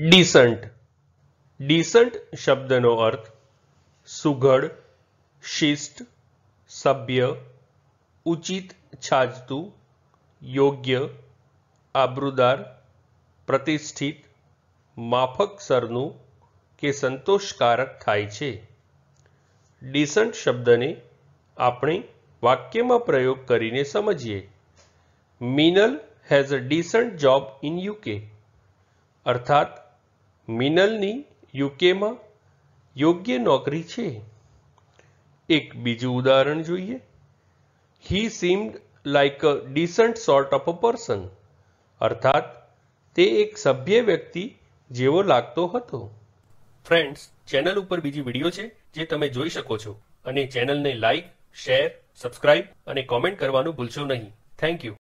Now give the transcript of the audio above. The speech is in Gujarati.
ડિસન્ટ ડિસન્ટ શબ્દનો અર્થ સુઘડ શિષ્ટ સભ્ય ઉચિત છાજતું યોગ્ય આબરૂદાર પ્રતિષ્ઠિત માફક સરનું કે સંતોષકારક થાય છે ડિસન્ટ શબ્દને આપણે વાક્યમાં પ્રયોગ કરીને સમજીએ Minal has a decent job in UK અર્થાત મિનલની યુકેમાં યોગ્ય નોકરી છે એક બીજું ઉદાહરણ જોઈએ he seemed like a decent sort of a person અર્થાત તે એક સભ્ય વ્યક્તિ જેવો લાગતો હતો ફ્રેન્ડ્સ ચેનલ ઉપર બીજી વિડીયો છે જે તમે જોઈ શકો છો અને ચેનલને લાઈક શેર સબસ્ક્રાઇબ અને કોમેન્ટ કરવાનું ભૂલશો નહીં થેન્ક યુ